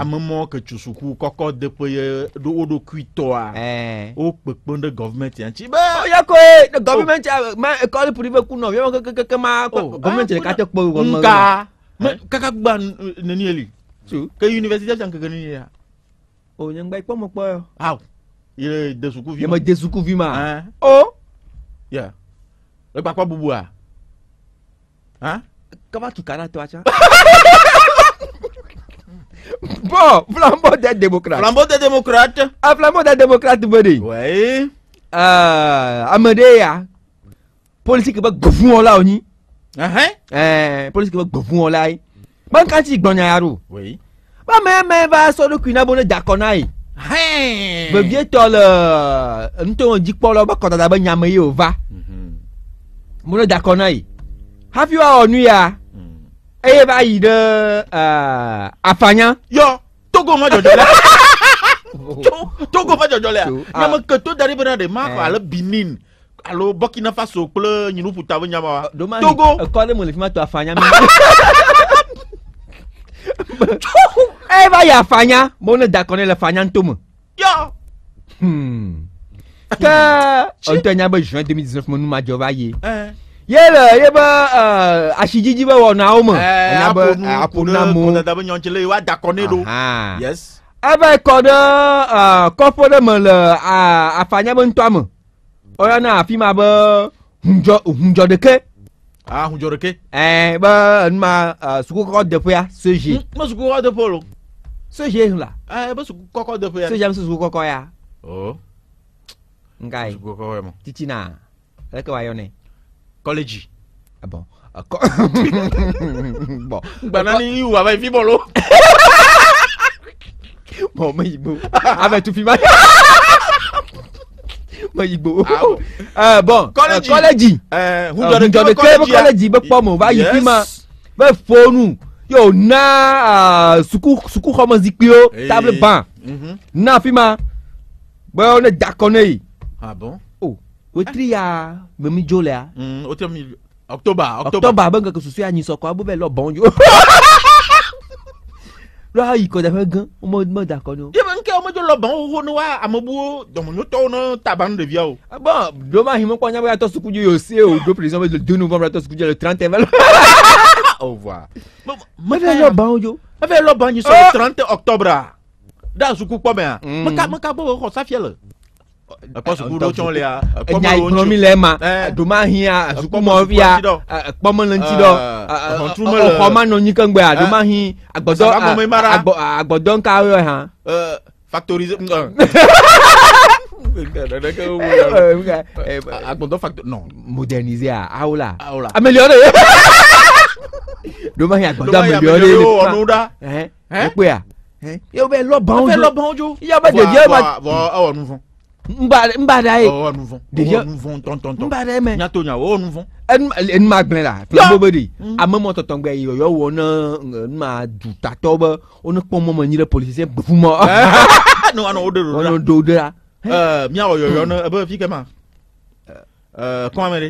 amemɔ ke tso suku kɔkɔ de ƒe ye ɖo wo ɖokui tɔa. wo kpekpe ɖe gɔvimɛnti ŋtsi be. ɔya ko ye gɔvimɛnti ma ekɔli poli be kunɔ viɛ ma kekeke ma gɔvimɛnti ɖeka tɛ kpɔ gɔvimɛnti. nka. Eh? kaka gba eh, nani eli so hmm. ke university san kankan ni ya o nye ngba ipo mo po yo aw ire de suku vi mo de suku vi ma eh? o ya e pa pa bubu a ha kaba tu kana to acha bon flambeau des démocrates flambeau des démocrates ah flambeau des démocrates bodi ouais euh amade ya politique ba gofun ola oni polisi kò gbọ̀n fún ọ láyé bọ́ńkàtì gbọ̀n yàrá o bọ́mọ ẹ̀ mẹ́ẹ̀ bá sọ́dún kùnà bọ́nà dàkọ́ náà yìí vevietɔ le nutɔndzikpɔlɔ be kɔdada be nyame ye wòva mo ne da kɔ na yi hafi woawɔ nu ya eye va yi ɖe afanya. yɔ togo ma dzɔdzɔ lɛ togo ma dzɔdzɔ lɛ nyame ke to da ɖi bena ɖe ma ale benin alo burkina faso kple nyinuƒuta be nyama wa togo ekɔ ɖe mo le fi ma to afanya mi ẹ bá yà afanya mo ní dakọ ní lẹ fanya ń tó mọ. yọ. kẹ ọ̀ntọ́ ẹ̀yà bẹ juin deux mille dix-neuf mo nu ma jọ bá yé yé lẹ yé bẹ asijiji bẹ wọ̀ náà ó mọ̀ ẹ̀yà bẹ àpònàmó kòtàtà bẹ yọ̀ntsẹ̀lẹ̀ yìí wà dakọ ní do. yes bẹ kọ dẹ kọ́pọ̀ dẹ mọ̀ lẹ afanya bẹ ń tọ́ ọyọ náà àfi máa bọ hunjọdeke. ah hunjọdeke. ẹ bọ numa sukukọ depo ya soje. Oh. n bẹ sukukọ depo lo. soje la. ẹ bẹ sukukọ depo ya. soje bẹ sukukọ ya. ọ. nka ye sukukọ ya mọ. titi na ẹ e kẹ wa yọ ne. kọleji. ẹ e bọ kọ bọ. gbana ni iwu abayi e fi bọ lo. bọ̀n mọ̀ yìí bọ̀ abẹ́tufin báyìí mọ ìgbò bọ kọlẹji ǹjọ̀dọ̀ kẹ́ kọlẹji bẹ pọ̀ mọ̀ báyìí kí ma bẹ fóònù yóò ná sukú xɔmɔ zikpui wo table ban na fi ma bẹ́ẹ̀ ne da kɔ ne yi o wetri ya mɛmi jo lɛ ya. october october bɛ nkankan susu ya nyisɔ kɔ abo bɛ lɔ bɔn jo. lọ́wọ́ yìí kọjá fẹ́ gan ọmọ ọdún mọ̀ọ́dà kọ́ ni o ke wo medzo lɔbɔn xoxo ne wa amebuwo dɔmenyotɔwo ne taba nu ɖeviawo. bɔn doma hime kpɔ nyabɔ yatɔ sukudu yi o se ah, e o do président bɛ donu bɔn bɛ yatɔ sukudu yi le trente mɛ lɔ. au revoir. mɛ fɛ lɔ ban o jo. mɛ fɛ lɔ ban yi sɔ ah! trente octobre da suku kpɔ mɛ a. mɛ ka bɔ xɔ safiɛ le ẹkpɔ suku ɖo tsɔn lia. nya ikplɔmi lɛ ma domahia sukumɔvia a le ŋuti dɔ xɔma nɔ nyi keŋgbea domahia agbɔdɔ agbɔdɔ nka yɔ hã factorisé. agbọ̀ntọ́ factor non. moderniser a awo la. awo la. améliorer. ló máa yàn agbọ̀ntọ́ améliorer. ló máa yàn agbọ̀ntọ́ ọ̀nù dá. ẹ pé a. yóò bẹ lọ́bàá ojú. yóò bẹ lọ́bàá ojú. yóò bẹ jẹjẹrẹ ma. bọ ọwọ́ nu fún n b'a da ye. ọwọ nu fọn ọwọ nu fọn tọntọntọn n b'a da ye mẹ. n y'a to ɲa ọwọ nu fọn. ẹnu ma gbẹn la filambobo de amemọ tọtọngbẹ yi yọyọ wọ ne numa dutatọ bẹ o ne kpọmọ ma nyi ɖe polisi bufumọ. ne wa nɔ o de do la o do de la. ɛɛ miawɔ yɔyɔ ne ebe fi kɛ ma ɛɛ kɔn mi de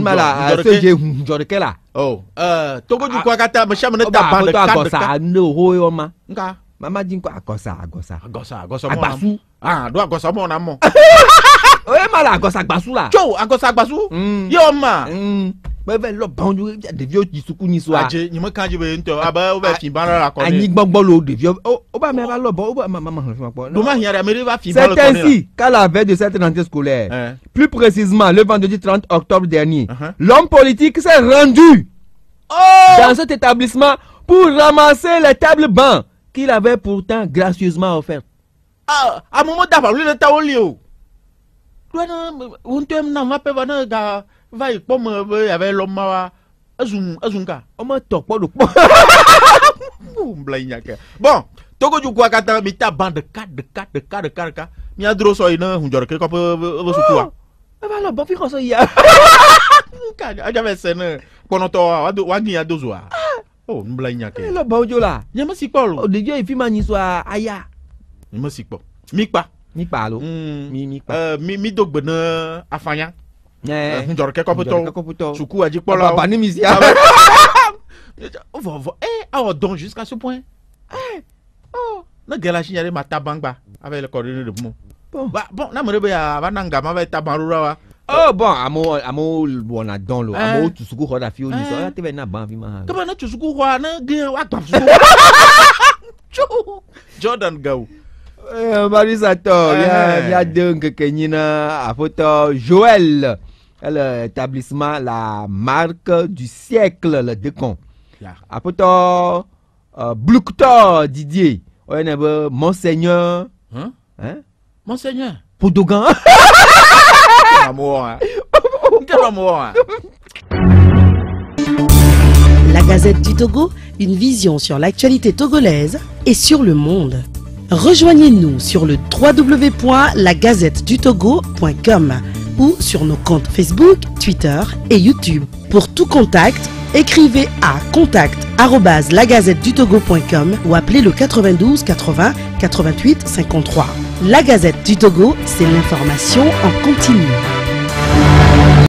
nma la seje hunjɔrikɛ la. ɔ ɛɛ togoju ko a ka taa mɛ siamu ne ta ban de kan de kan. ɔ b'a fɔ o ho yɔ mama ji nkɔ agɔsa agosa. agosa agosa mɔ na agbasu. aa ah, do agosa mɔ na mɔ. o ye ma la agɔsa agbasu la. tso agɔsa agbasu. Hmm. yé hmm. o ma. bẹ́ẹ̀ lọ le wọn ɖeviwo yi suku ni so a. àjẹ yìí mọ kan jẹ bẹ ntọ abe o bẹ fin ban la kọ ne. anyigbọgbọ lo ɖeviwo o b'a mɛ a b'a lɔ bɔ o b'a ma ma ma kpɔ. dɛ de b'a fin ban la la. qu'à la veille de cette rentrée scolaire. Eh. plus précisément le vendredi 30 octobre dernier. Uh-huh. l'homme politique s'est rendu. Oh! dans cet établissement pour ramasser les tables bancs qu'il avait pourtant gracieusement offert. Ah, à un moment lu le taolio. Un thème n'a pas de gars, va euh, y pommer avec l'homme à Azun, Azunka. On m'a pas de Bon, Togo du Guacata, qu'à ta bande 4 de 4 de 4 de 4 de 4. Mia drosso non, on dirait que comme vous vous Voilà, bon, puis de..! s'y a. le scène. tu toi, on a deux oies. Oh, mbla nyake. Ele ba ojo la. Nye mo si po lo. O dejo ifi ma nyiso aya. Nye mo si po. Mi pa. Mi pa lo. Mm. Mi mi pa. Eh mi mi dogbe na afanya. Eh. Njoro ke koputo. Njoro ke koputo. Suku aji po la. Baba ni mi si. Ovo ovo. Eh, awo don jusqu'à ce point. Eh. Oh, na gela shinyare matabangba. Avec le coordinateur de bon. Ba bon, na mo rebe ya ba nanga ma ba taban rura wa. Oh bon, amo amo a don lo. Amo tusuku ho da ni so. On na ban hein. on hein. ma. na tusuku ho na a wa gba Jordan Gao. Eh Marisa to. Ya ya on a hein. Joël. L'établissement euh, la marque du siècle le décon. A photo euh, Bluktor Didier. On a monseigneur. Hein? Monseigneur. Poudogan. Hein. Hein. La Gazette du Togo, une vision sur l'actualité togolaise et sur le monde. Rejoignez-nous sur le www.lagazettedutogo.com ou sur nos comptes Facebook, Twitter et YouTube. Pour tout contact, écrivez à contact@lagazettedutogo.com ou appelez le 92 80 88 53. La Gazette du Togo, c'est l'information en continu.